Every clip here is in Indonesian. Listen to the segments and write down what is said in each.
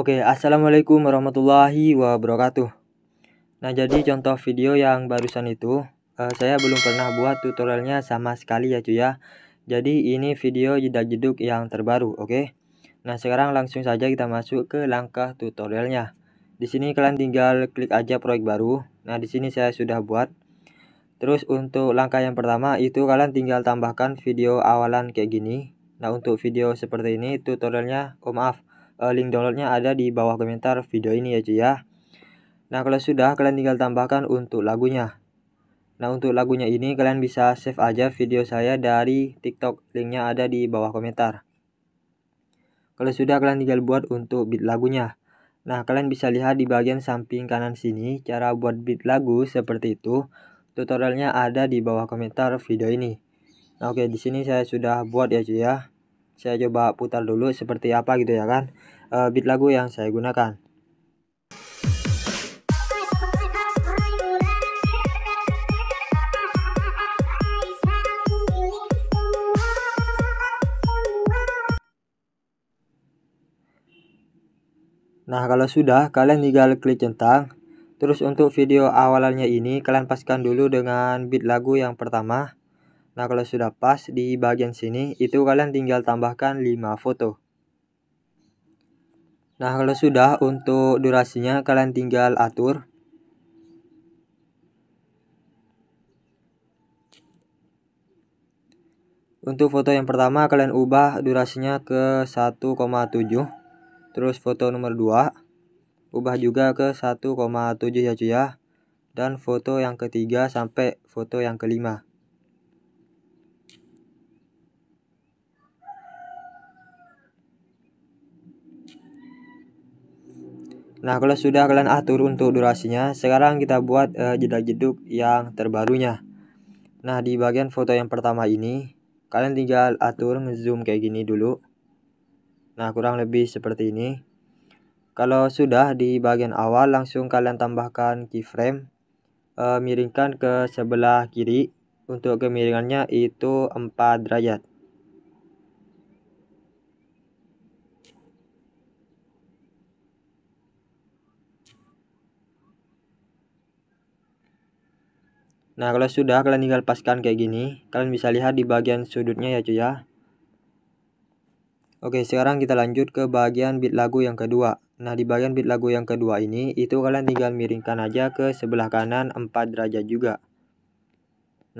Oke, Assalamualaikum warahmatullahi wabarakatuh Nah, jadi contoh video yang barusan itu uh, Saya belum pernah buat tutorialnya sama sekali ya cuy ya Jadi ini video jeda jeduk yang terbaru, oke okay? Nah, sekarang langsung saja kita masuk ke langkah tutorialnya Di sini kalian tinggal klik aja proyek baru Nah, di sini saya sudah buat Terus untuk langkah yang pertama itu kalian tinggal tambahkan video awalan kayak gini Nah, untuk video seperti ini tutorialnya, oh maaf Eh, link downloadnya ada di bawah komentar video ini ya cuy ya nah kalau sudah kalian tinggal tambahkan untuk lagunya nah untuk lagunya ini kalian bisa save aja video saya dari tiktok linknya ada di bawah komentar kalau sudah kalian tinggal buat untuk beat lagunya nah kalian bisa lihat di bagian samping kanan sini cara buat beat lagu seperti itu tutorialnya ada di bawah komentar video ini nah, oke di sini saya sudah buat ya cuy ya saya coba putar dulu seperti apa gitu ya kan uh, beat lagu yang saya gunakan Nah kalau sudah kalian tinggal klik centang Terus untuk video awalannya ini kalian paskan dulu dengan beat lagu yang pertama Nah kalau sudah pas di bagian sini itu kalian tinggal tambahkan 5 foto. Nah kalau sudah untuk durasinya kalian tinggal atur. Untuk foto yang pertama kalian ubah durasinya ke 1,7 Terus foto nomor 2 Ubah juga ke 1,7 ya cuy ya Dan foto yang ketiga sampai foto yang kelima Nah, kalau sudah kalian atur untuk durasinya, sekarang kita buat uh, jeda jeduk yang terbarunya. Nah, di bagian foto yang pertama ini, kalian tinggal atur zoom kayak gini dulu. Nah, kurang lebih seperti ini. Kalau sudah di bagian awal, langsung kalian tambahkan keyframe. Uh, miringkan ke sebelah kiri. Untuk kemiringannya itu 4 derajat. Nah kalau sudah kalian tinggal paskan kayak gini Kalian bisa lihat di bagian sudutnya ya cuy ya Oke sekarang kita lanjut ke bagian bit lagu yang kedua Nah di bagian bit lagu yang kedua ini Itu kalian tinggal miringkan aja ke sebelah kanan 4 derajat juga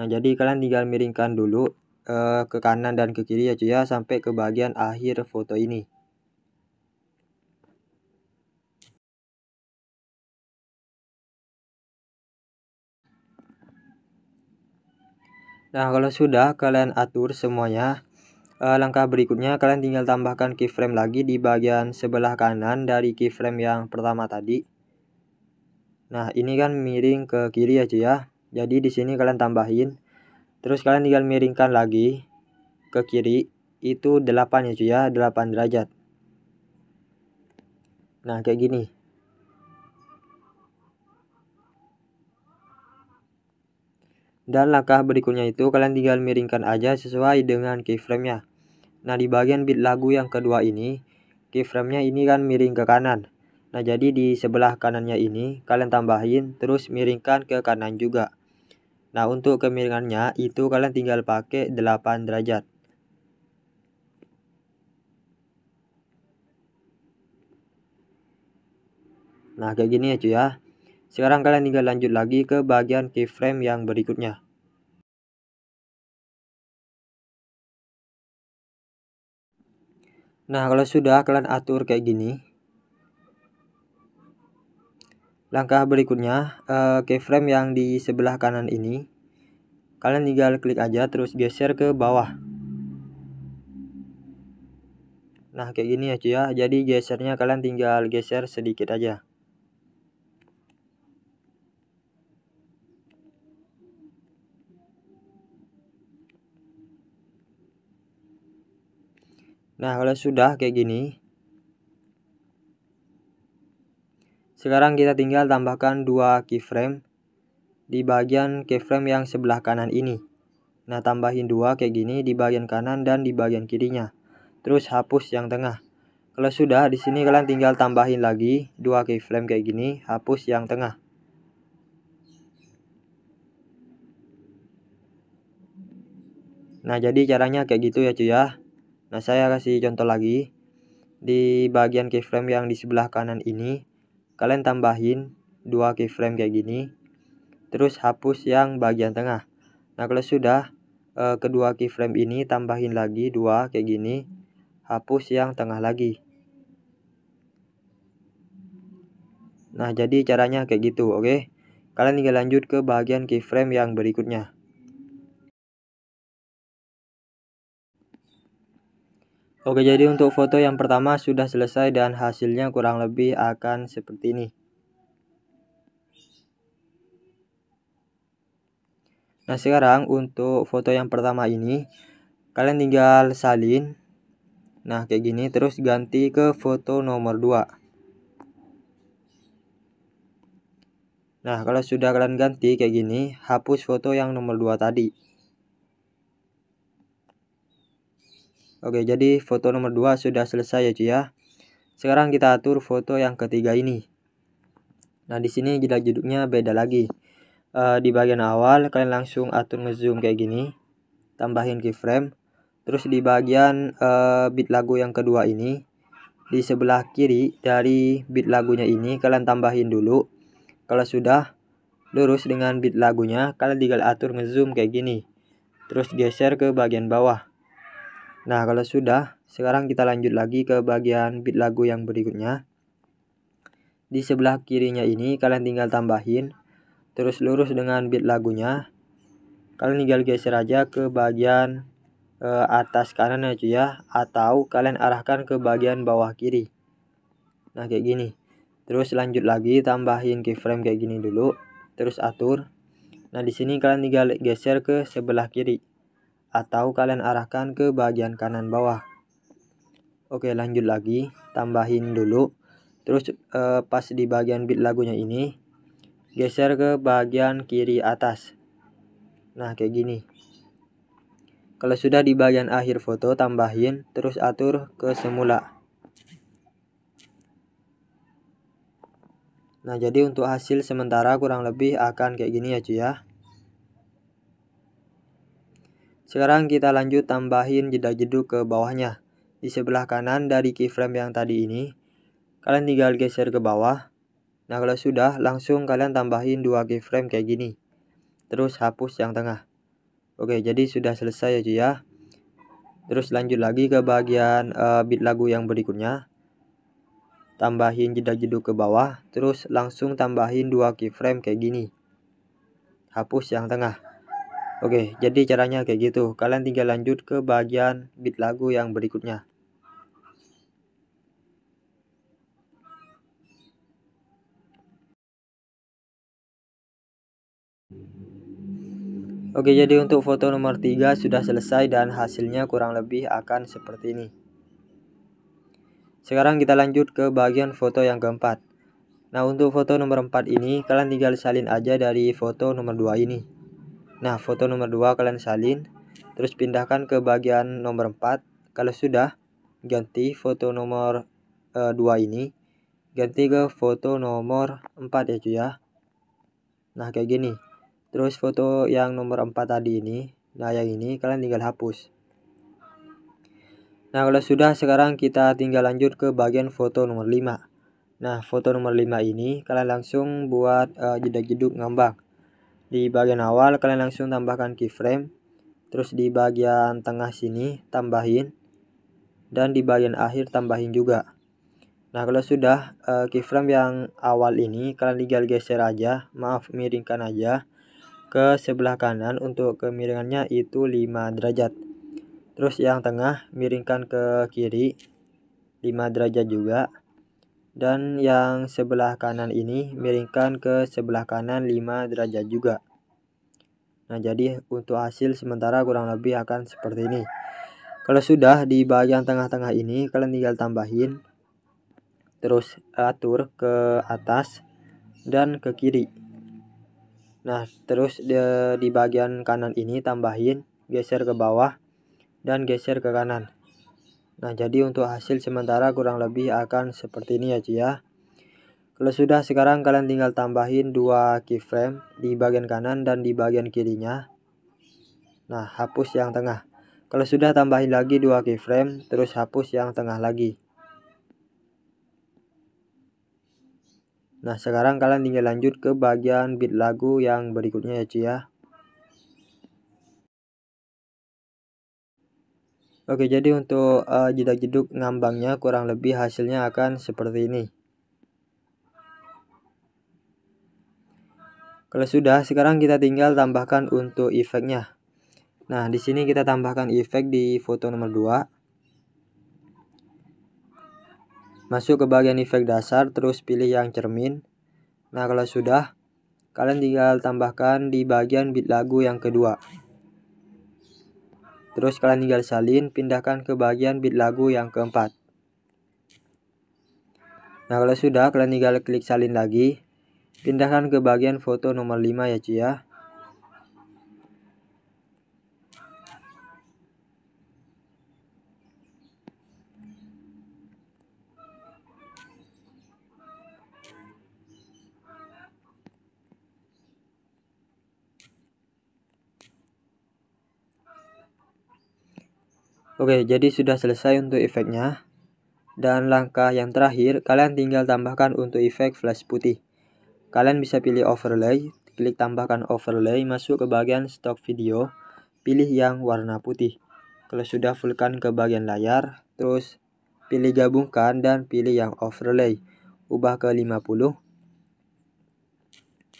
Nah jadi kalian tinggal miringkan dulu eh, Ke kanan dan ke kiri ya cuy ya Sampai ke bagian akhir foto ini Nah kalau sudah kalian atur semuanya uh, Langkah berikutnya kalian tinggal tambahkan keyframe lagi di bagian sebelah kanan dari keyframe yang pertama tadi Nah ini kan miring ke kiri aja ya Jadi di sini kalian tambahin Terus kalian tinggal miringkan lagi ke kiri itu 8 ya cuy ya 8 derajat nah kayak gini Dan langkah berikutnya itu kalian tinggal miringkan aja sesuai dengan keyframe-nya. Nah di bagian beat lagu yang kedua ini, keyframe-nya ini kan miring ke kanan. Nah jadi di sebelah kanannya ini kalian tambahin terus miringkan ke kanan juga. Nah untuk kemiringannya itu kalian tinggal pakai 8 derajat. Nah kayak gini ya cuy ya. Sekarang kalian tinggal lanjut lagi ke bagian keyframe yang berikutnya. Nah, kalau sudah kalian atur kayak gini. Langkah berikutnya, eh, keyframe yang di sebelah kanan ini, kalian tinggal klik aja terus geser ke bawah. Nah, kayak gini aja, ya, ya. Jadi gesernya kalian tinggal geser sedikit aja. Nah, kalau sudah kayak gini. Sekarang kita tinggal tambahkan dua keyframe di bagian keyframe yang sebelah kanan ini. Nah, tambahin dua kayak gini di bagian kanan dan di bagian kirinya. Terus hapus yang tengah. Kalau sudah, di sini kalian tinggal tambahin lagi dua keyframe kayak gini, hapus yang tengah. Nah, jadi caranya kayak gitu ya cuy ya. Nah, saya kasih contoh lagi. Di bagian keyframe yang di sebelah kanan ini, kalian tambahin dua keyframe kayak gini. Terus hapus yang bagian tengah. Nah, kalau sudah eh, kedua keyframe ini tambahin lagi dua kayak gini. Hapus yang tengah lagi. Nah, jadi caranya kayak gitu, oke? Okay? Kalian tinggal lanjut ke bagian keyframe yang berikutnya. Oke jadi untuk foto yang pertama sudah selesai dan hasilnya kurang lebih akan seperti ini. Nah sekarang untuk foto yang pertama ini kalian tinggal salin. Nah kayak gini terus ganti ke foto nomor 2. Nah kalau sudah kalian ganti kayak gini hapus foto yang nomor 2 tadi. Oke, jadi foto nomor 2 sudah selesai ya cuy ya. Sekarang kita atur foto yang ketiga ini. Nah, di sini jeda jeduknya beda lagi. E, di bagian awal kalian langsung atur ngezoom kayak gini. Tambahin keyframe. Terus di bagian e, beat lagu yang kedua ini di sebelah kiri dari beat lagunya ini kalian tambahin dulu. Kalau sudah lurus dengan beat lagunya, kalian tinggal atur ngezoom kayak gini. Terus geser ke bagian bawah. Nah, kalau sudah, sekarang kita lanjut lagi ke bagian beat lagu yang berikutnya. Di sebelah kirinya ini kalian tinggal tambahin terus lurus dengan beat lagunya. Kalian tinggal geser aja ke bagian e, atas kanan aja ya atau kalian arahkan ke bagian bawah kiri. Nah, kayak gini. Terus lanjut lagi tambahin keyframe kayak gini dulu, terus atur. Nah, di sini kalian tinggal geser ke sebelah kiri atau kalian arahkan ke bagian kanan bawah. Oke lanjut lagi, tambahin dulu. Terus eh, pas di bagian beat lagunya ini, geser ke bagian kiri atas. Nah kayak gini. Kalau sudah di bagian akhir foto, tambahin, terus atur ke semula. Nah, jadi untuk hasil sementara kurang lebih akan kayak gini ya cuy ya. Sekarang kita lanjut tambahin jeda jeduk ke bawahnya. Di sebelah kanan dari keyframe yang tadi ini, kalian tinggal geser ke bawah. Nah kalau sudah, langsung kalian tambahin dua keyframe kayak gini. Terus hapus yang tengah. Oke, jadi sudah selesai ya cuy ya. Terus lanjut lagi ke bagian uh, beat lagu yang berikutnya. Tambahin jeda jeduk ke bawah, terus langsung tambahin dua keyframe kayak gini. Hapus yang tengah. Oke, jadi caranya kayak gitu. Kalian tinggal lanjut ke bagian beat lagu yang berikutnya. Oke, jadi untuk foto nomor 3 sudah selesai dan hasilnya kurang lebih akan seperti ini. Sekarang kita lanjut ke bagian foto yang keempat. Nah, untuk foto nomor 4 ini, kalian tinggal salin aja dari foto nomor 2 ini. Nah, foto nomor 2 kalian salin, terus pindahkan ke bagian nomor 4. Kalau sudah, ganti foto nomor e, eh, 2 ini ganti ke foto nomor 4 ya cuy ya. Nah, kayak gini. Terus foto yang nomor 4 tadi ini, nah yang ini kalian tinggal hapus. Nah, kalau sudah sekarang kita tinggal lanjut ke bagian foto nomor 5. Nah, foto nomor 5 ini kalian langsung buat jeda eh, jedak-jeduk ngambang. Di bagian awal kalian langsung tambahkan keyframe. Terus di bagian tengah sini tambahin. Dan di bagian akhir tambahin juga. Nah kalau sudah uh, keyframe yang awal ini kalian tinggal geser aja. Maaf miringkan aja ke sebelah kanan untuk kemiringannya itu 5 derajat terus yang tengah miringkan ke kiri 5 derajat juga dan yang sebelah kanan ini miringkan ke sebelah kanan 5 derajat juga nah jadi untuk hasil sementara kurang lebih akan seperti ini kalau sudah di bagian tengah-tengah ini kalian tinggal tambahin terus atur ke atas dan ke kiri nah terus di, di bagian kanan ini tambahin geser ke bawah dan geser ke kanan Nah jadi untuk hasil sementara kurang lebih akan seperti ini ya cia, ya. Kalau sudah sekarang kalian tinggal tambahin dua keyframe di bagian kanan dan di bagian kirinya. Nah hapus yang tengah. Kalau sudah tambahin lagi dua keyframe terus hapus yang tengah lagi. Nah sekarang kalian tinggal lanjut ke bagian beat lagu yang berikutnya ya cuy ya. Oke jadi untuk uh, eh, jedak jeduk ngambangnya kurang lebih hasilnya akan seperti ini. Kalau sudah sekarang kita tinggal tambahkan untuk efeknya. Nah di sini kita tambahkan efek di foto nomor 2. Masuk ke bagian efek dasar terus pilih yang cermin. Nah kalau sudah kalian tinggal tambahkan di bagian bit lagu yang kedua. Terus kalian tinggal salin, pindahkan ke bagian bit lagu yang keempat. Nah, kalau sudah, kalian tinggal klik salin lagi. Pindahkan ke bagian foto nomor 5 ya cuy ya. Oke, jadi sudah selesai untuk efeknya. Dan langkah yang terakhir, kalian tinggal tambahkan untuk efek flash putih. Kalian bisa pilih overlay, klik tambahkan overlay, masuk ke bagian stok video, pilih yang warna putih. Kalau sudah fullkan ke bagian layar, terus pilih gabungkan dan pilih yang overlay. Ubah ke 50.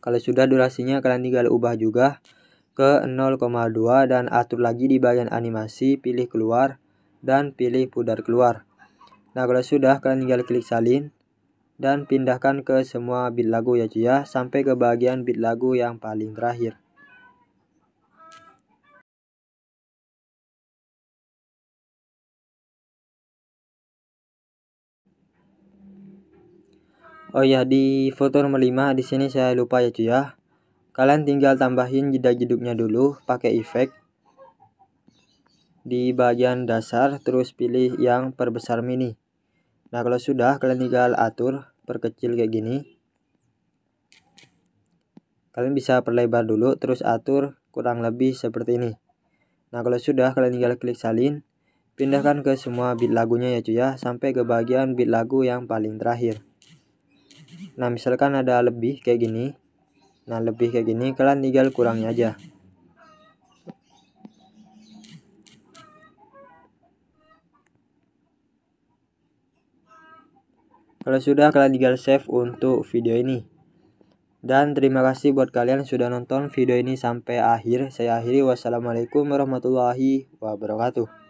Kalau sudah durasinya kalian tinggal ubah juga ke 0,2 dan atur lagi di bagian animasi pilih keluar dan pilih pudar keluar. Nah kalau sudah kalian tinggal klik salin dan pindahkan ke semua bit lagu ya cuy ya sampai ke bagian bit lagu yang paling terakhir. Oh ya di foto nomor 5 di sini saya lupa ya cuy ya. Kalian tinggal tambahin jeda-jeduknya dulu pakai efek di bagian dasar terus pilih yang perbesar mini. Nah, kalau sudah kalian tinggal atur perkecil kayak gini. Kalian bisa perlebar dulu terus atur kurang lebih seperti ini. Nah, kalau sudah kalian tinggal klik salin pindahkan ke semua bit lagunya ya cuy ya sampai ke bagian bit lagu yang paling terakhir nah misalkan ada lebih kayak gini Nah lebih kayak gini kalian tinggal kurangnya aja Kalau sudah kalian tinggal save untuk video ini Dan terima kasih buat kalian sudah nonton video ini sampai akhir Saya akhiri wassalamualaikum warahmatullahi wabarakatuh